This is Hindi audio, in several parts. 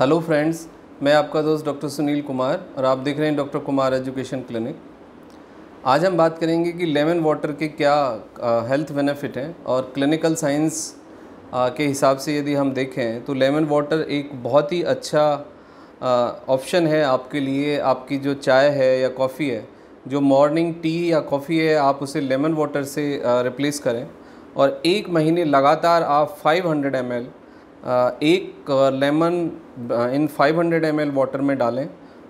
हेलो फ्रेंड्स मैं आपका दोस्त डॉक्टर सुनील कुमार और आप देख रहे हैं डॉक्टर कुमार एजुकेशन क्लिनिक आज हम बात करेंगे कि लेमन वाटर के क्या हेल्थ बेनिफिट हैं और क्लिनिकल साइंस के हिसाब से यदि हम देखें तो लेमन वाटर एक बहुत ही अच्छा ऑप्शन है आपके लिए आपकी जो चाय है या कॉफ़ी है जो मॉर्निंग टी या कॉफ़ी है आप उसे लेमन वाटर से रिप्लेस करें और एक महीने लगातार आप 500 हंड्रेड एक लेमन इन 500 हंड्रेड वाटर में डालें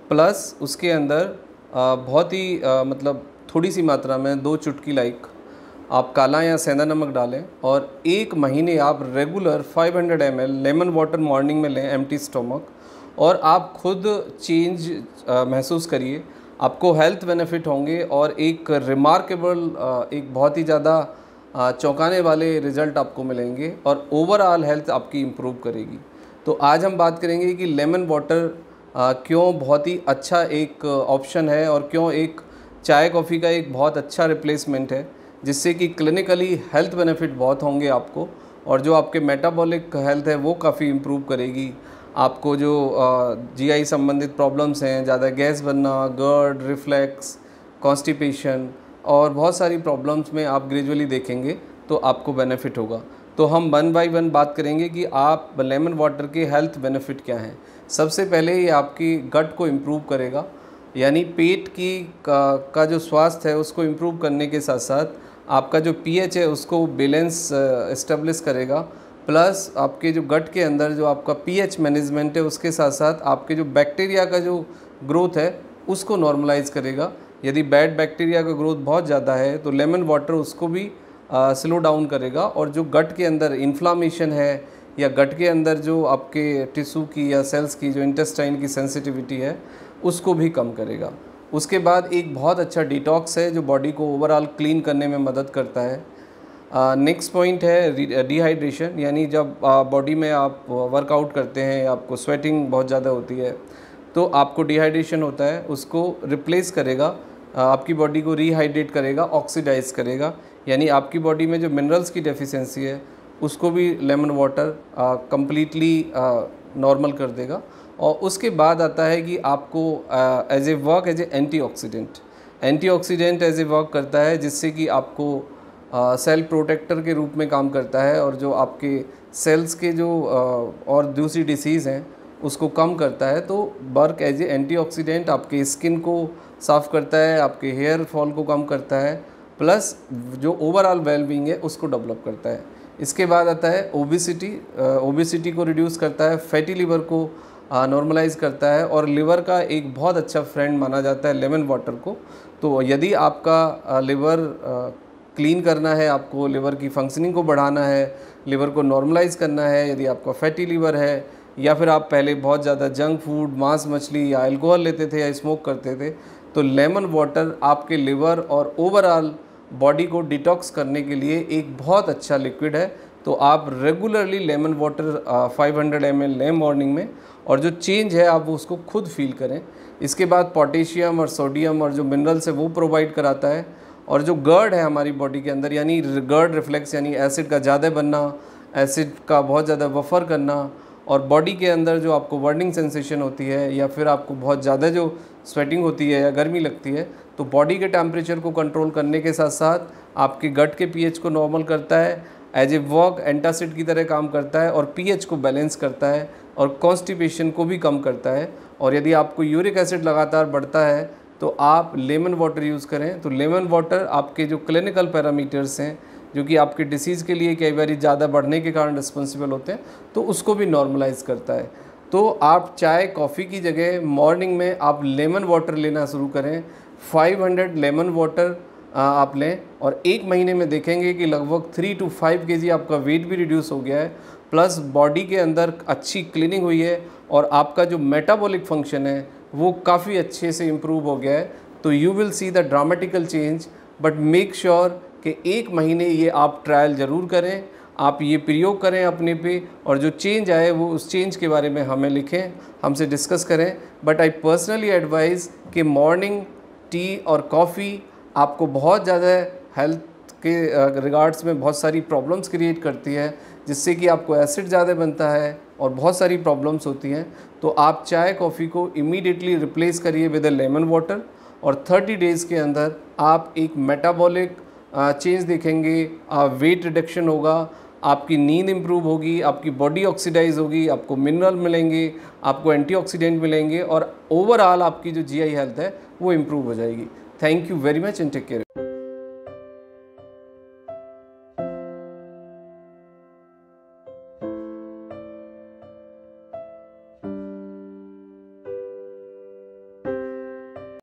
प्लस उसके अंदर बहुत ही मतलब थोड़ी सी मात्रा में दो चुटकी लाइक आप काला या सेंधा नमक डालें और एक महीने आप regular 500 hundred lemon water morning में लें एम स्टोमक और आप खुद चेंज महसूस करिए आपको हेल्थ बेनिफिट होंगे और एक रिमार्केबल एक बहुत ही ज़्यादा चौंकाने वाले रिज़ल्ट आपको मिलेंगे और ओवरऑल हेल्थ आपकी इम्प्रूव करेगी तो आज हम बात करेंगे कि लेमन वाटर क्यों बहुत ही अच्छा एक ऑप्शन है और क्यों एक चाय कॉफ़ी का एक बहुत अच्छा रिप्लेसमेंट है जिससे कि क्लिनिकली हेल्थ बेनिफिट बहुत होंगे आपको और जो आपके मेटाबॉलिक हेल्थ है वो काफ़ी इम्प्रूव करेगी आपको जो जीआई संबंधित प्रॉब्लम्स हैं ज़्यादा गैस बनना गर्ड रिफ्लेक्स कॉन्स्टिपेशन और बहुत सारी प्रॉब्लम्स में आप ग्रेजुअली देखेंगे तो आपको बेनिफिट होगा तो हम वन बाय वन बात करेंगे कि आप लेमन वाटर के हेल्थ बेनिफिट क्या हैं सबसे पहले ये आपकी गट को इम्प्रूव करेगा यानी पेट की का, का जो स्वास्थ्य है उसको इम्प्रूव करने के साथ साथ आपका जो पीएच है उसको बैलेंस इस्टेब्लिश करेगा प्लस आपके जो गट के अंदर जो आपका पीएच मैनेजमेंट है उसके साथ साथ आपके जो बैक्टीरिया का जो ग्रोथ है उसको नॉर्मलाइज करेगा यदि बैड बैक्टीरिया का ग्रोथ बहुत ज़्यादा है तो लेमन वाटर उसको भी स्लो डाउन करेगा और जो गट के अंदर इन्फ्लामेशन है या गट के अंदर जो आपके टिश्यू की या सेल्स की जो इंटेस्टाइन की सेंसिटिविटी है उसको भी कम करेगा उसके बाद एक बहुत अच्छा डिटॉक्स है जो बॉडी को ओवरऑल क्लीन करने में मदद करता है नेक्स्ट uh, पॉइंट है डिहाइड्रेशन यानी जब बॉडी में आप वर्कआउट करते हैं आपको स्वेटिंग बहुत ज़्यादा होती है तो आपको डिहाइड्रेशन होता है उसको रिप्लेस करेगा आपकी बॉडी को रिहाइड्रेट करेगा ऑक्सीडाइज करेगा यानी आपकी बॉडी में जो मिनरल्स की डेफिशिएंसी है उसको भी लेमन वाटर कम्प्लीटली नॉर्मल कर देगा और उसके बाद आता है कि आपको as a work as a antioxidant antioxidant as a work करता है जिससे कि आपको सेल uh, प्रोटेक्टर के रूप में काम करता है और जो आपके सेल्स के जो uh, और दूसरी डिसीज़ हैं उसको कम करता है तो वर्क एज ए एंटीऑक्सीडेंट आपके स्किन को साफ़ करता है आपके हेयर फॉल को कम करता है प्लस जो ओवरऑल वेलबींग है उसको डेवलप करता है इसके बाद आता है ओबिसिटी ओबिसिटी को रिड्यूस करता है फैटी लिवर को नॉर्मलाइज करता है और लिवर का एक बहुत अच्छा फ्रेंड माना जाता है लेमन वाटर को तो यदि आपका लिवर क्लीन करना है आपको लिवर की फंक्शनिंग को बढ़ाना है लिवर को नॉर्मलाइज करना है यदि आपका फैटी लिवर है या फिर आप पहले बहुत ज़्यादा जंक फूड मांस मछली या अल्कोहल लेते थे या स्मोक करते थे तो लेमन वाटर आपके लिवर और ओवरऑल बॉडी को डिटॉक्स करने के लिए एक बहुत अच्छा लिक्विड है तो आप regularly lemon water 500 hundred M L morning में और जो चेंज है आप वो उसको खुद फील करें इसके बाद पोटेशियम और सोडियम और जो मिनरल्स है वो प्रोवाइड कराता है और जो गर्ड है हमारी बॉडी के अंदर यानी गर्ड रिफ्लेक्स यानी एसिड का ज़्यादा बनना एसिड का बहुत ज़्यादा वफ़र करना और बॉडी के अंदर जो आपको बर्निंग सेंसेशन होती है या फिर आपको बहुत ज़्यादा जो स्वेटिंग होती है या गर्मी लगती है तो बॉडी के टेम्परेचर को कंट्रोल करने के साथ साथ आपके गट के पीएच को नॉर्मल करता है एज ए वॉक एंटासिड की तरह काम करता है और पीएच को बैलेंस करता है और कॉन्स्टिपेशन को भी कम करता है और यदि आपको यूरिक एसिड लगातार बढ़ता है तो आप लेमन वाटर यूज़ करें तो लेमन वाटर आपके जो क्लिनिकल पैरामीटर्स हैं जो कि आपके डिसीज़ के लिए कई बार ज़्यादा बढ़ने के कारण रिस्पॉन्सिबल होते हैं तो उसको भी नॉर्मलाइज करता है तो आप चाय कॉफ़ी की जगह मॉर्निंग में आप लेमन वाटर लेना शुरू करें 500 लेमन वाटर आप लें और एक महीने में देखेंगे कि लगभग थ्री टू फाइव के आपका वेट भी रिड्यूस हो गया है प्लस बॉडी के अंदर अच्छी क्लीनिंग हुई है और आपका जो मेटाबॉलिक फंक्शन है वो काफ़ी अच्छे से इम्प्रूव हो गया है तो you will see the dramatical change but make sure कि एक महीने ये आप ट्रायल ज़रूर करें आप ये प्रयोग करें अपने पे और जो चेंज आए वो उस चेंज के बारे में हमें लिखें हमसे डिस्कस करें बट आई पर्सनली एडवाइज़ कि मॉर्निंग टी और कॉफ़ी आपको बहुत ज़्यादा हेल्थ के रिगार्ड्स में बहुत सारी प्रॉब्लम्स क्रिएट करती है जिससे कि आपको एसिड ज़्यादा बनता है और बहुत सारी प्रॉब्लम्स होती हैं तो आप चाय कॉफ़ी को इमीडिएटली रिप्लेस करिए विद अ लेमन वाटर और 30 डेज़ के अंदर आप एक मेटाबॉलिक चेंज देखेंगे वेट रिडक्शन होगा आपकी नींद इम्प्रूव होगी आपकी बॉडी ऑक्सीडाइज होगी आपको मिनरल मिलेंगे आपको एंटीऑक्सीडेंट मिलेंगे और ओवरऑल आपकी जो जीआई हेल्थ है वो इम्प्रूव हो जाएगी thank you very much and take care